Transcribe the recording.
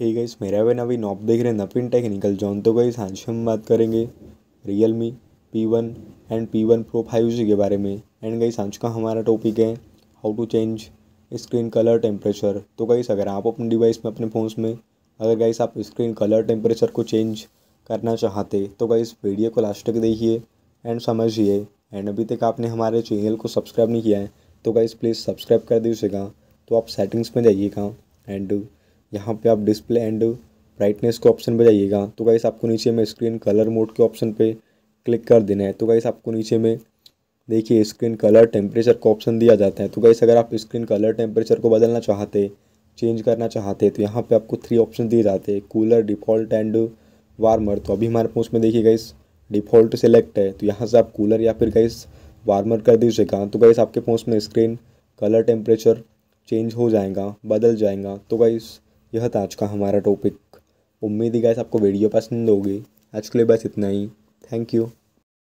hey guys मेरा वे नवीन knob देख रहे हैं नवीन टेक्निकल जॉन तो गई आज हम बात करेंगे Realme P one and P one pro five G के बारे में एंड गाइस आज का हमारा टॉपिक है how to change screen colour temperature तो गाइस अगर आप अपने डिवाइस में अपने फ़ोन्स में अगर गाइस आप स्क्रीन कलर टेम्परेचर को चेंज करना चाहते तो गाइस वीडियो को लास्ट तक देखिए एंड समझिए एंड अभी तक आपने हमारे चैनल को सब्सक्राइब नहीं किया है तो गाइस प्लीज़ सब्सक्राइब कर दीजिएगा तो आप सेटिंग्स में जाइएगा एंड यहाँ पे आप डिस्प्ले एंड ब्राइटनेस के ऑप्शन पर जाइएगा तो गाइस आपको नीचे में स्क्रीन कलर मोड के ऑप्शन पे क्लिक कर देना है तो गाइस आपको नीचे में देखिए स्क्रीन कलर टेम्परेचर का ऑप्शन दिया जाता है तो गाइस अगर आप स्क्रीन कलर टेम्परेचर को बदलना चाहते चेंज करना चाहते तो यहाँ पर आपको थ्री ऑप्शन दिए जाते हैं कूलर डिफ़ॉल्ट एंड वार्मर तो अभी हमारे पास में देखिए गाइस डिफ़ॉल्ट सेलेक्ट है तो यहाँ से आप कूलर या फिर गाइस वार्मर कर दीजिएगा तो गाइस आपके पोस्ट में स्क्रीन कलर टेम्परेचर चेंज हो जाएगा बदल जाएगा तो गाइस यह था आज का हमारा टॉपिक उम्मीद ही गैस आपको वीडियो पसंद होगी आज के लिए बस इतना ही थैंक यू